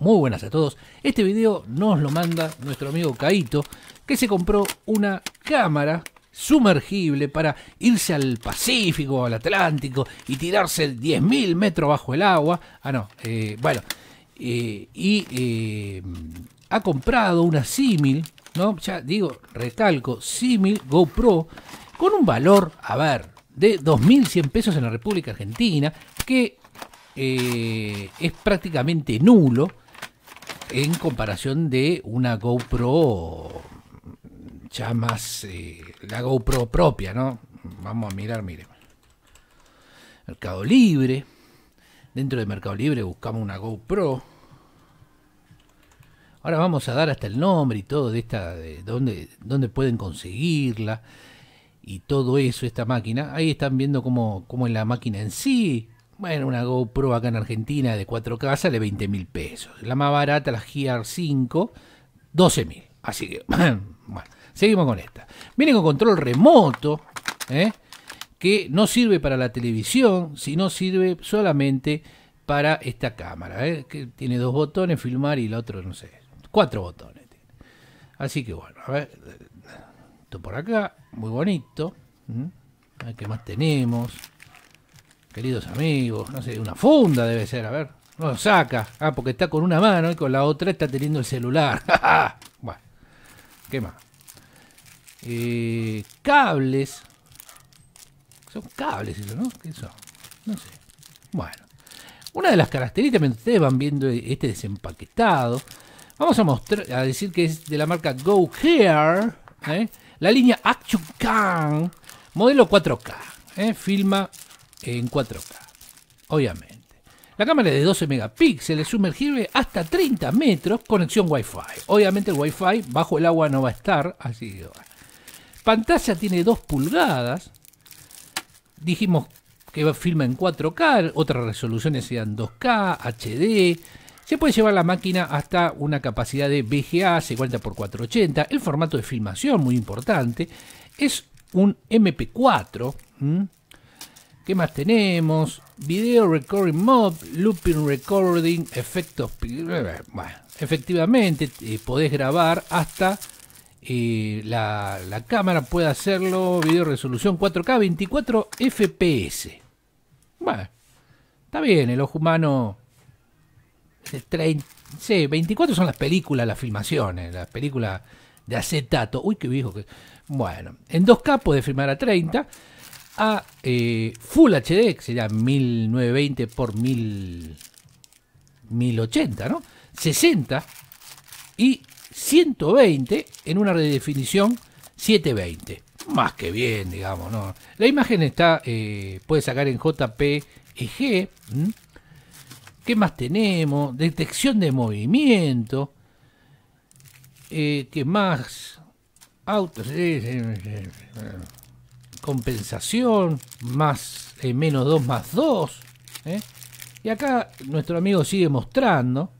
Muy buenas a todos. Este video nos lo manda nuestro amigo Caito, que se compró una cámara sumergible para irse al Pacífico o al Atlántico y tirarse 10.000 metros bajo el agua. Ah, no, eh, bueno. Eh, y eh, ha comprado una símil, ¿no? Ya digo, recalco, símil GoPro con un valor, a ver, de 2.100 pesos en la República Argentina, que es prácticamente nulo en comparación de una GoPro ya más eh, la GoPro propia, ¿no? Vamos a mirar, miren. Mercado Libre. Dentro de Mercado Libre buscamos una GoPro. Ahora vamos a dar hasta el nombre y todo de esta, de dónde, pueden conseguirla y todo eso, esta máquina. Ahí están viendo cómo es la máquina en sí, bueno, una GoPro acá en Argentina de 4K sale 20 mil pesos. La más barata, la GR5, 12 mil. Así que, bueno, seguimos con esta. Viene con control remoto, ¿eh? que no sirve para la televisión, sino sirve solamente para esta cámara, ¿eh? que tiene dos botones, filmar y el otro, no sé, cuatro botones. Así que bueno, a ver, esto por acá, muy bonito. A ver qué más tenemos. Queridos amigos, no sé, una funda debe ser, a ver. No lo saca. Ah, porque está con una mano y con la otra está teniendo el celular. bueno, ¿qué más? Eh, cables. Son cables eso, ¿no? ¿Qué son? No sé. Bueno. Una de las características, mientras ustedes van viendo este desempaquetado, vamos a mostrar, a decir que es de la marca Go Hair ¿eh? la línea Action Can, modelo 4K, ¿eh? filma en 4K, obviamente. La cámara es de 12 megapíxeles, sumergible hasta 30 metros, conexión Wi-Fi. Obviamente el Wi-Fi bajo el agua no va a estar, así Pantalla tiene 2 pulgadas. Dijimos que filma en 4K, otras resoluciones sean 2K, HD. Se puede llevar la máquina hasta una capacidad de VGA 50x480. El formato de filmación, muy importante, es un MP4. ¿Qué más tenemos? Video Recording Mode, Looping Recording, efectos. Eh, bueno, efectivamente, eh, podés grabar hasta eh, la, cámara puede hacerlo. Video resolución 4K, 24 FPS. Bueno, está bien, el ojo humano. 30, sí, 24 son las películas, las filmaciones, las películas de acetato. Uy, qué viejo que. Bueno, en 2K puede filmar a 30 a eh, Full HD, que sería 1920 por 1080, ¿no? 60 y 120 en una redefinición 720. Más que bien, digamos, ¿no? La imagen está, eh, puede sacar en JPEG. ¿Qué más tenemos? Detección de movimiento. Eh, ¿Qué más? Autos compensación, más eh, menos 2 más 2. ¿eh? Y acá nuestro amigo sigue mostrando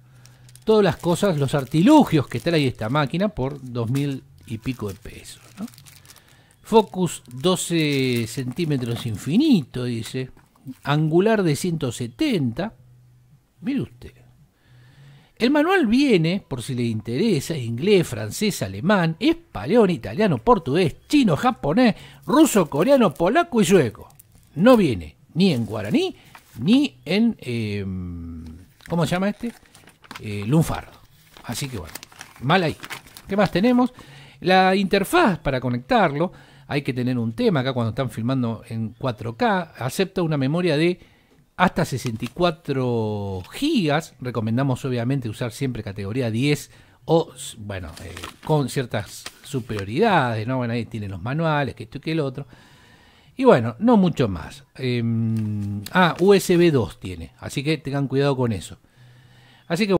todas las cosas, los artilugios que trae esta máquina por 2000 y pico de pesos. Focus 12 centímetros infinito, dice. Angular de 170. Mire usted. El manual viene, por si le interesa, inglés, francés, alemán, español, italiano, portugués, chino, japonés, ruso, coreano, polaco y sueco. No viene ni en guaraní ni en... Em, ¿Cómo se llama este? Eh, lunfardo. Así que bueno, mal ahí. ¿Qué más tenemos? La interfaz para conectarlo. Hay que tener un tema acá cuando están filmando en 4K. Acepta una memoria de hasta 64 gigas. Recomendamos obviamente usar siempre categoría 10 o, bueno, eh, con ciertas superioridades, ¿no? Bueno, ahí tienen los manuales, que esto y que el otro. Y bueno, no mucho más. Eh, ah, USB 2 tiene, así que tengan cuidado con eso. Así que